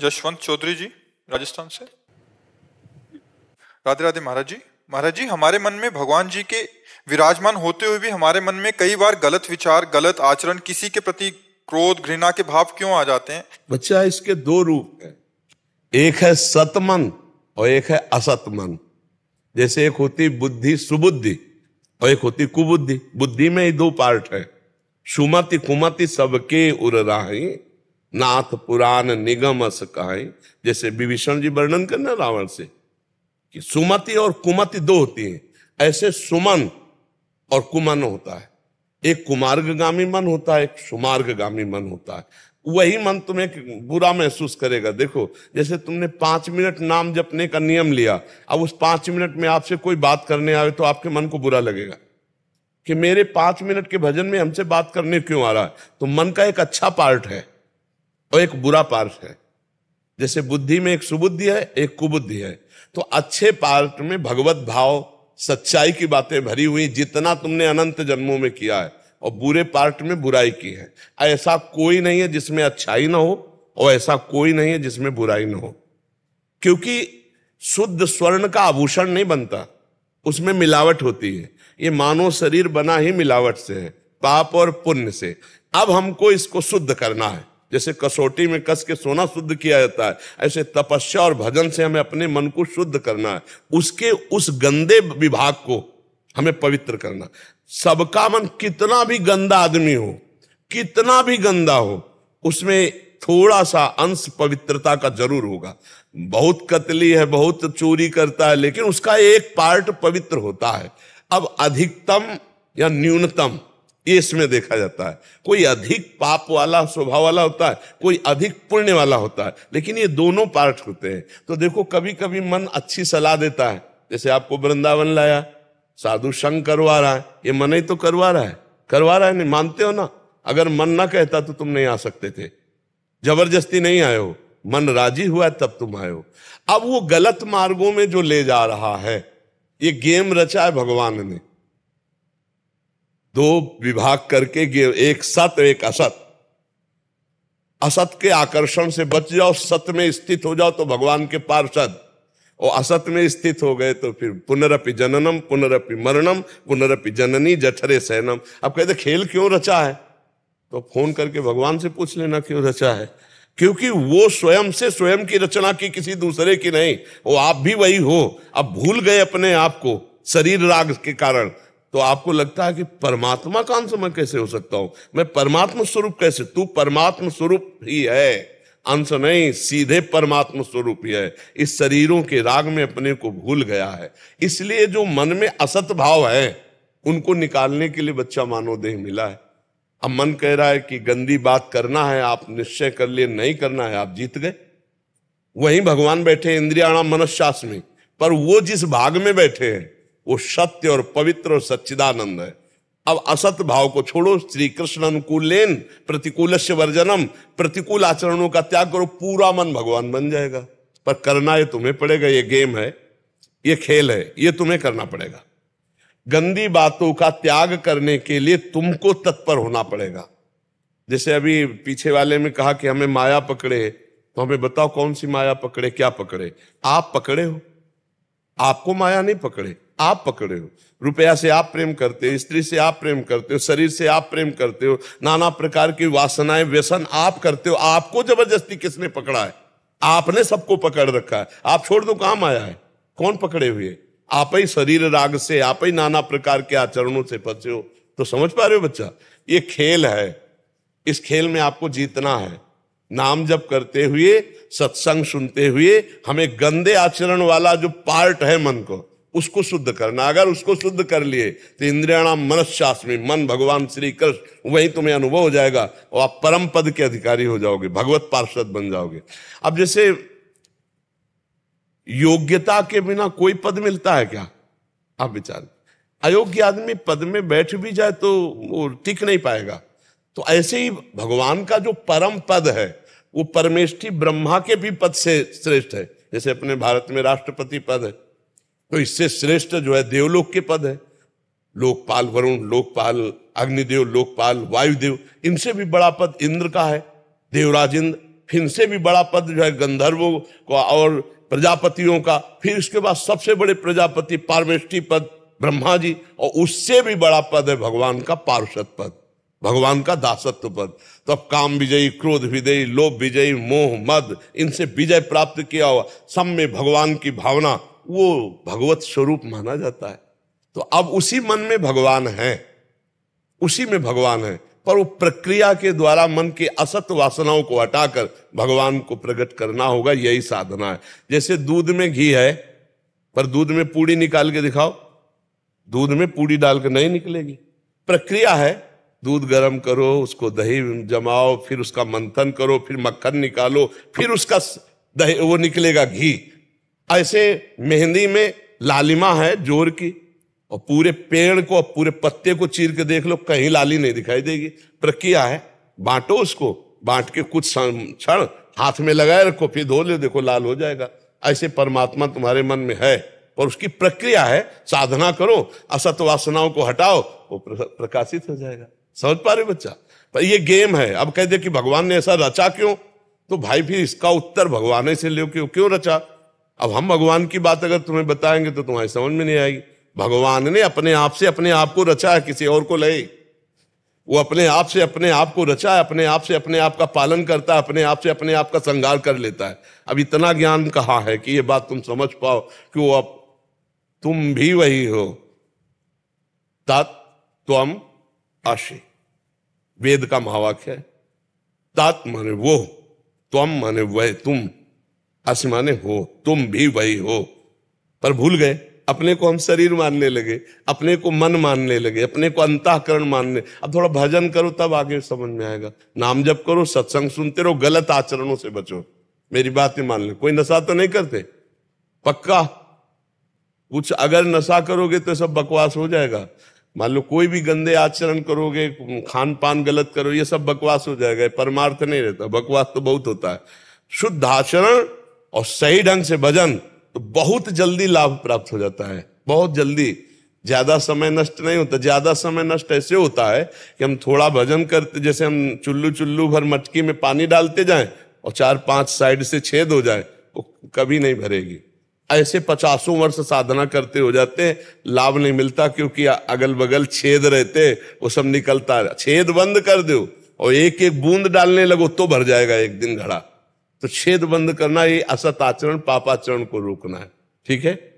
जशवंत चौधरी जी राजस्थान से राधे राधे महाराज जी महाराज जी हमारे मन में भगवान जी के विराजमान होते हुए भी हमारे मन में कई बार गलत विचार गलत आचरण किसी के प्रति क्रोध घृणा के भाव क्यों आ जाते हैं बच्चा इसके दो रूप है एक है सतमन और एक है असतमन जैसे एक होती बुद्धि सुबुद्धि और एक होती कुबुद्धि बुद्धि में ही दो पार्ट है सुमति कुमति सबके उर नाथ पुराण निगम कहें जैसे विभीषण जी वर्णन करना रावण से कि सुमति और कुमति दो होती हैं ऐसे सुमन और कुमन होता है एक कुमार्गामी मन होता है एक सुमार्गामी मन होता है वही मन तुम्हें बुरा महसूस करेगा देखो जैसे तुमने पांच मिनट नाम जपने का नियम लिया अब उस पांच मिनट में आपसे कोई बात करने आए तो आपके मन को बुरा लगेगा कि मेरे पांच मिनट के भजन में हमसे बात करने क्यों आ रहा है तो मन का एक अच्छा पार्ट है और एक बुरा पार्ट है जैसे बुद्धि में एक सुबुद्धि है एक कुबुद्धि है तो अच्छे पार्ट में भगवत भाव सच्चाई की बातें भरी हुई जितना तुमने अनंत जन्मों में किया है और बुरे पार्ट में बुराई की है ऐसा कोई नहीं है जिसमें अच्छाई ना हो और ऐसा कोई नहीं है जिसमें बुराई ना हो क्योंकि शुद्ध स्वर्ण का आभूषण नहीं बनता उसमें मिलावट होती है ये मानव शरीर बना ही मिलावट से है पाप और पुण्य से अब हमको इसको शुद्ध करना है जैसे कसौटी में कस के सोना शुद्ध किया जाता है ऐसे तपस्या और भजन से हमें अपने मन को शुद्ध करना है उसके उस गंदे विभाग को हमें पवित्र करना सबका मन कितना भी गंदा आदमी हो कितना भी गंदा हो उसमें थोड़ा सा अंश पवित्रता का जरूर होगा बहुत कतली है बहुत चोरी करता है लेकिन उसका एक पार्ट पवित्र होता है अब अधिकतम या न्यूनतम इसमें देखा जाता है कोई अधिक पाप वाला स्वभाव वाला होता है कोई अधिक पुण्य वाला होता है लेकिन ये दोनों पार्ट होते हैं तो देखो कभी कभी मन अच्छी सलाह देता है जैसे आपको वृंदावन लाया साधु संग करवा रहा है ये मन ही तो करवा रहा है करवा रहा है नहीं मानते हो ना अगर मन ना कहता तो तुम नहीं आ सकते थे जबरदस्ती नहीं आए हो मन राजी हुआ तब तुम आए हो अब वो गलत मार्गों में जो ले जा रहा है ये गेम रचा है भगवान ने दो विभाग करके एक सत एक असत असत के आकर्षण से बच जाओ सत में स्थित हो जाओ तो भगवान के पार्षद और असत में स्थित हो गए तो फिर पुनरअपि जननम पुनरअपि मरणम पुनरअपि जननी जठरे सहनम अब कहते खेल क्यों रचा है तो फोन करके भगवान से पूछ लेना क्यों रचा है क्योंकि वो स्वयं से स्वयं की रचना की किसी दूसरे की नहीं वो आप भी वही हो अब भूल गए अपने आप को शरीर राग के कारण तो आपको लगता है कि परमात्मा का अंश मैं कैसे हो सकता हूं मैं परमात्मा स्वरूप कैसे तू परमात्मा स्वरूप ही है अंश नहीं सीधे परमात्मा स्वरूप ही है इस शरीरों के राग में अपने को भूल गया है इसलिए जो मन में असत भाव है उनको निकालने के लिए बच्चा मानव देह मिला है अब मन कह रहा है कि गंदी बात करना है आप निश्चय कर लिए नहीं करना है आप जीत गए वहीं भगवान बैठे इंद्रियाणा मनस्शास में पर वो जिस भाग में बैठे हैं वो सत्य और पवित्र और सच्चिदानंद है अब असत भाव को छोड़ो श्री कृष्ण लेन प्रतिकूल से वर्जनम प्रतिकूल आचरणों का त्याग करो पूरा मन भगवान बन जाएगा पर करना ये तुम्हें पड़ेगा ये गेम है ये खेल है ये तुम्हें करना पड़ेगा गंदी बातों का त्याग करने के लिए तुमको तत्पर होना पड़ेगा जैसे अभी पीछे वाले में कहा कि हमें माया पकड़े तो हमें बताओ कौन सी माया पकड़े क्या पकड़े आप पकड़े हो आपको माया नहीं पकड़े आप पकड़े हो रुपया से आप प्रेम करते हो स्त्री से आप प्रेम करते हो शरीर से आप प्रेम करते हो नाना प्रकार की वासनाएं व्यसन आप करते हो आपको जबरदस्ती किसने पकड़ा है आपने सबको पकड़ रखा है आप छोड़ दो काम आया है कौन पकड़े हुए आप ही शरीर राग से आप ही नाना प्रकार के आचरणों से फंसे हो तो समझ पा रहे हो बच्चा ये खेल है इस खेल में आपको जीतना है नाम जप करते हुए सत्संग सुनते हुए हमें गंदे आचरण वाला जो पार्ट है मन को उसको शुद्ध करना अगर उसको शुद्ध कर लिए तो इंद्रियाणाम मनस्शास में मन भगवान श्री कृष्ण वही तुम्हें अनुभव हो जाएगा और आप परम पद के अधिकारी हो जाओगे भगवत पार्षद बन जाओगे अब जैसे योग्यता के बिना कोई पद मिलता है क्या आप विचार अयोग्य आदमी पद में बैठ भी जाए तो वो टिक नहीं पाएगा तो ऐसे ही भगवान का जो परम पद है वो परमेष्ठी ब्रह्मा के भी पद से श्रेष्ठ है जैसे अपने भारत में राष्ट्रपति पद है तो इससे श्रेष्ठ जो है देवलोक के पद है लोकपाल वरुण लोकपाल अग्निदेव लोकपाल वायुदेव इनसे भी बड़ा पद इंद्र का है देवराज इंद्र फिर इनसे भी बड़ा पद जो है गंधर्वों का और प्रजापतियों का फिर इसके बाद सबसे बड़े प्रजापति पार्वेष्टि पद ब्रह्मा जी और उससे भी बड़ा पद है भगवान का पार्षद पद भगवान का दासत्व पद तो अब काम विजयी क्रोध विजयी लोभ विजयी मोह मद इनसे विजय प्राप्त किया हुआ सब में भगवान की भावना वो भगवत स्वरूप माना जाता है तो अब उसी मन में भगवान है उसी में भगवान है पर वो प्रक्रिया के द्वारा मन के असत वासनाओं को हटाकर भगवान को प्रकट करना होगा यही साधना है जैसे दूध में घी है पर दूध में पूड़ी निकाल के दिखाओ दूध में पूड़ी डाल के नहीं निकलेगी प्रक्रिया है दूध गर्म करो उसको दही जमाओ फिर उसका मंथन करो फिर मक्खन निकालो फिर उसका दही वो निकलेगा घी ऐसे मेहंदी में लालिमा है जोर की और पूरे पेड़ को और पूरे पत्ते को चीर के देख लो कहीं लाली नहीं दिखाई देगी प्रक्रिया है बांटो उसको बांट के कुछ क्षण हाथ में लगाए रखो फिर धो ले देखो लाल हो जाएगा ऐसे परमात्मा तुम्हारे मन में है और उसकी प्रक्रिया है साधना करो असत वासनाओं को हटाओ वो प्रकाशित हो जाएगा समझ पा रहे बच्चा पर ये गेम है अब कह दे कि भगवान ने ऐसा रचा क्यों तो भाई फिर इसका उत्तर भगवान से ले क्यों क्यों रचा अब हम भगवान की बात अगर तुम्हें बताएंगे तो तुम्हारी समझ में नहीं आएगी भगवान ने अपने आप से अपने आप को रचा है किसी और को ले वो अपने आप से अपने आप को रचा है अपने आप से अपने आप का पालन करता है अपने आप से अपने आप का श्रृंगार कर लेता है अब इतना ज्ञान कहा है कि ये बात तुम समझ पाओ कि वो अब तुम भी वही हो तत् त्वम आशे वेद का महावाक्य है तात माने वो त्वम माने वह तुम माने हो तुम भी वही हो पर भूल गए अपने को हम शरीर मानने लगे अपने को मन मानने लगे अपने को अंतःकरण मानने अब थोड़ा भजन करो तब आगे समझ में आएगा नाम जप करो सत्संग सुनते रहो गलत आचरणों से बचो मेरी बात नहीं मान लो कोई नशा तो नहीं करते पक्का कुछ अगर नशा करोगे तो सब बकवास हो जाएगा मान लो कोई भी गंदे आचरण करोगे खान पान गलत करो ये सब बकवास हो जाएगा परमार्थ नहीं रहता बकवास तो बहुत होता है शुद्ध आचरण और सही ढंग से भजन तो बहुत जल्दी लाभ प्राप्त हो जाता है बहुत जल्दी ज्यादा समय नष्ट नहीं होता ज्यादा समय नष्ट ऐसे होता है कि हम थोड़ा भजन करते जैसे हम चुल्लू चुल्लू भर मटकी में पानी डालते जाएं और चार पांच साइड से छेद हो जाए वो कभी नहीं भरेगी ऐसे पचासों वर्ष साधना करते हो जाते लाभ नहीं मिलता क्योंकि अगल बगल छेद रहते वो सब निकलता छेद बंद कर दो और एक एक बूंद डालने लगो तो भर जाएगा एक दिन घड़ा तो छेद बंद करना ये असत आचरण पापाचरण को रोकना है ठीक है